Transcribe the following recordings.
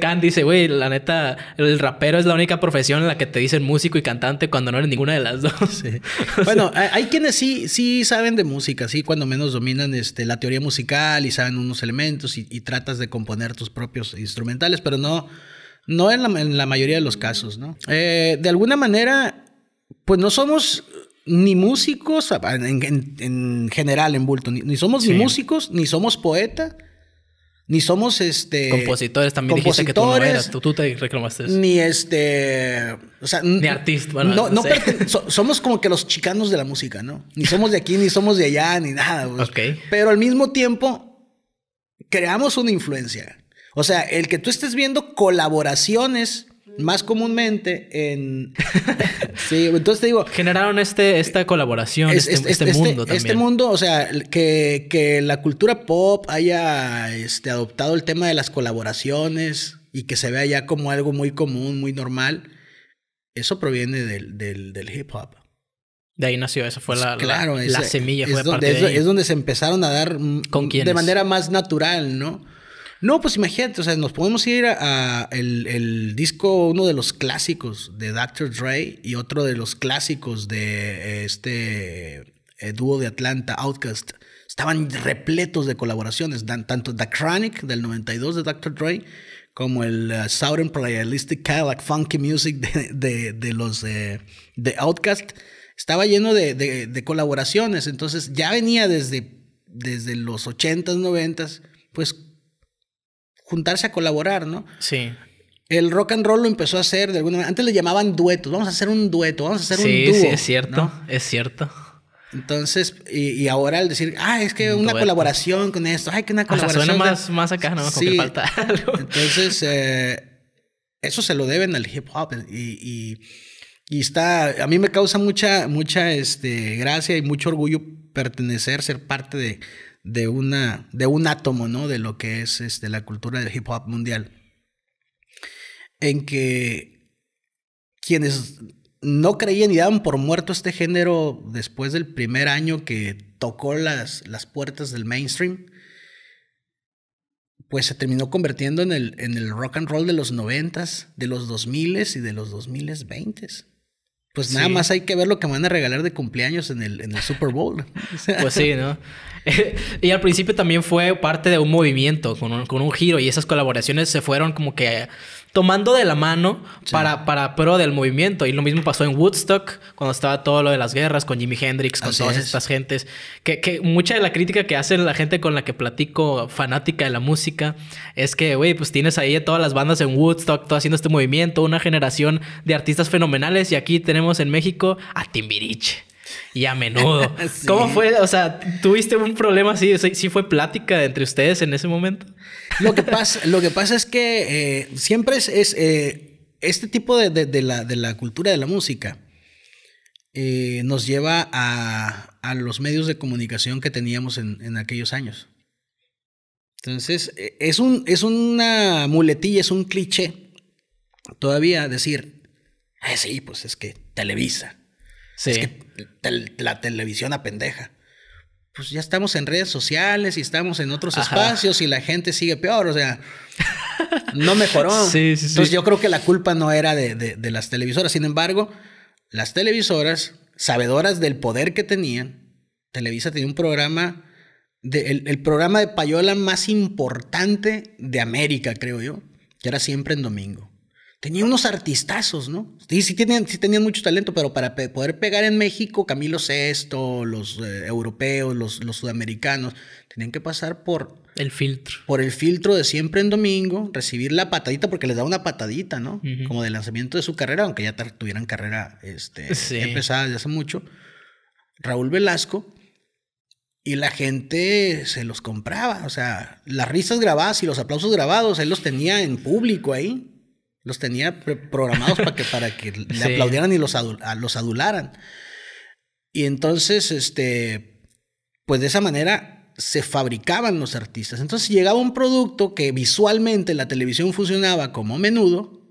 Can dice, güey, la neta, el rapero es la única profesión en la que te dicen músico y cantante cuando no eres ninguna de las dos. bueno, hay, quienes sí, sí saben de música, sí, cuando menos dominan este, la teoría musical y saben unos elementos y, tratas de componer tus propios instrumentales, pero no, no en la, mayoría de los casos, ¿no? Eh, de alguna manera, pues no somos ni músicos, en, general, en bulto, ni, somos ni músicos, ni somos poeta ni somos este. Compositores también dijiste que tú no eras. Tú, te reclamaste eso. Ni este. O sea, ni artista. no, somos como que los chicanos de la música, ¿no? Ni somos de aquí, ni somos de allá, ni nada. Pues. Pero al mismo tiempo, creamos una influencia. O sea, el que tú estés viendo colaboraciones más comúnmente en... sí, entonces te digo... Generaron este, esta colaboración, este, este, este, mundo este también. Este mundo, o sea, que, que la cultura pop haya este, adoptado el tema de las colaboraciones y que se vea ya como algo muy común, muy normal, eso proviene del, del, hip hop. De ahí nació, eso, fue la, la, la semilla. Fue es, donde, de es, es, donde se empezaron a dar ¿Con de manera más natural, ¿no? No, pues imagínate, o sea, nos podemos ir a, el, disco, uno de los clásicos de Dr. Dre y otro de los clásicos de este eh, dúo de Atlanta, Outcast. Estaban repletos de colaboraciones, tanto The Chronic del 92 de Dr. Dre como el uh, Southern Playalistic Cadillac Funky Music de, de, los eh, de Outcast. Estaba lleno de, colaboraciones, entonces ya venía desde, desde los 80s, 90s, pues juntarse a colaborar, ¿no? Sí. El rock and roll lo empezó a hacer de alguna manera. Antes le llamaban duetos. Vamos a hacer un dueto, vamos a hacer un dúo. Sí, sí, es cierto, es cierto. Entonces, y, ahora al decir, ah, es que una colaboración con esto, ay, que una colaboración. O suena más, más acá, ¿no? Sí. Que Entonces, eh, eso se lo deben al hip hop. Eh, y, y, está, a mí me causa mucha, mucha este, gracia y mucho orgullo pertenecer, ser parte de, de, una, de un átomo, ¿no? De lo que es este, la cultura del hip hop mundial. En que quienes no creían y daban por muerto este género después del primer año que tocó las, las puertas del mainstream, pues se terminó convirtiendo en el, en el rock and roll de los 90 de los 2000s y de los 2020s. Pues nada más hay que ver lo que van a regalar de cumpleaños en el, Super Bowl. pues sí, ¿no? y al principio también fue parte de un movimiento, con un, con un, giro, y esas colaboraciones se fueron como que tomando de la mano para, para pro del movimiento. Y lo mismo pasó en Woodstock, cuando estaba todo lo de las guerras, con Jimi Hendrix, con todas estas gentes. Que, mucha de la crítica que hace la gente con la que platico, fanática de la música, es que, güey, pues tienes ahí todas las bandas en Woodstock, todo haciendo este movimiento, una generación de artistas fenomenales. Y aquí tenemos en México a Timbiriche y a menudo. ¿Cómo fue? O sea, ¿tuviste un problema así? ¿Sí fue plática entre ustedes en ese momento? Lo que pasa, lo que pasa es que eh, siempre es, eh, este tipo de, de, la, de, la, cultura de la música eh, nos lleva a, a, los medios de comunicación que teníamos en, en aquellos años. Entonces, es, un, es una muletilla, es un cliché todavía decir, ah, sí, pues es que Televisa, es que la televisión apendeja. Pues ya estamos en redes sociales y estamos en otros espacios y la gente sigue peor, o sea, no mejoró. Entonces yo creo que la culpa no era de, las televisoras. Sin embargo, las televisoras, sabedoras del poder que tenían, Televisa tenía un programa el, programa de payola más importante de América, creo yo, que era siempre en domingo tenía unos artistazos, ¿no? Sí, sí, tenían, sí tenían mucho talento, pero para poder pegar en México, Camilo Sesto, los eh, europeos, los, sudamericanos, tenían que pasar por... El filtro. Por el filtro de siempre en domingo, recibir la patadita, porque les da una patadita, ¿no? Como de lanzamiento de su carrera, aunque ya tuvieran carrera este, empezada desde hace mucho. Raúl Velasco. Y la gente se los compraba, o sea, las risas grabadas y los aplausos grabados, él los tenía en público ahí. Los tenía programados para que, para que le aplaudieran y los, adularan. Y entonces, este, pues de esa manera se fabricaban los artistas. Entonces llegaba un producto que visualmente la televisión funcionaba como menudo,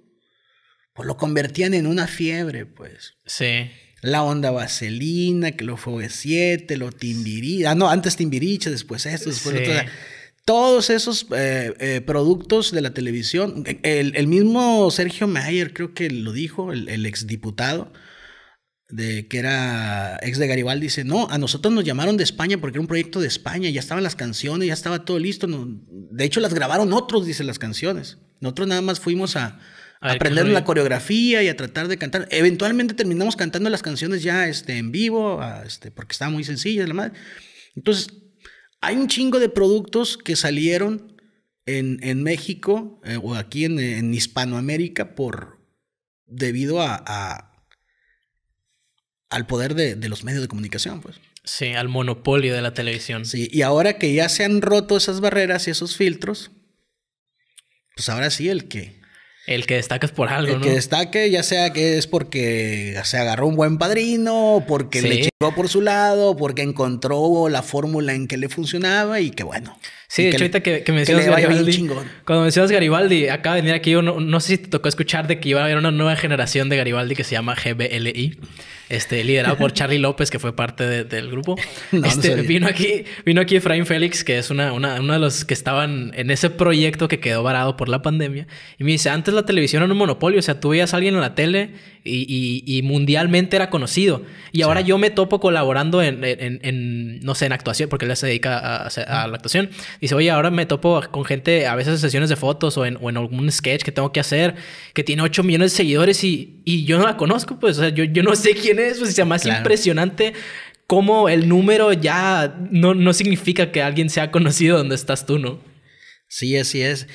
pues lo convertían en una fiebre, pues. Sí. La onda vaselina, que lo fue 7, lo timbirí. Ah, no, antes timbiriche, después esto, después sí todos esos eh, eh, productos de la televisión, el, mismo Sergio Mayer creo que lo dijo, el, exdiputado, de, que era ex de Garibaldi, dice, no, a nosotros nos llamaron de España porque era un proyecto de España, ya estaban las canciones, ya estaba todo listo, de hecho las grabaron otros, dice las canciones, nosotros nada más fuimos a, aprender la coreografía y a tratar de cantar. Eventualmente terminamos cantando las canciones ya este, en vivo, este, porque estaba muy sencilla la madre. Entonces, hay un chingo de productos que salieron en, en México eh, o aquí en, Hispanoamérica por debido a, al poder de, los medios de comunicación, pues. Sí, al monopolio de la televisión. Sí, y ahora que ya se han roto esas barreras y esos filtros, pues ahora sí el que el que es por algo, ¿no? El que destaque, ya sea que es porque se agarró un buen padrino, o porque le le por su lado, porque encontró la fórmula en que le funcionaba y que bueno. Sí, de hecho, ahorita que, que mencionas Garibaldi. Cuando mencionas Garibaldi, acaba de venir aquí, yo no, sé si te tocó escuchar de que iba a haber una nueva generación de Garibaldi que se llama GBLI, este, liderado por Charlie López, que fue parte del grupo. Este, vino aquí, vino aquí Efraín Félix, que es una, uno de los que estaban en ese proyecto que quedó varado por la pandemia. Y me dice, antes la televisión era un monopolio, o sea, tú veías a alguien en la tele y, mundialmente era conocido. Y ahora yo me topo colaborando en, no sé, en actuación, porque él se dedica a, la actuación. Dice, oye, ahora me topo con gente a veces en sesiones de fotos o en, algún sketch que tengo que hacer, que tiene 8 millones de seguidores y, y yo no la conozco, pues, o sea, yo, yo no sé quién es, pues, y sea, más impresionante cómo el número ya no, no significa que alguien sea conocido donde estás tú, ¿no? Sí, así es.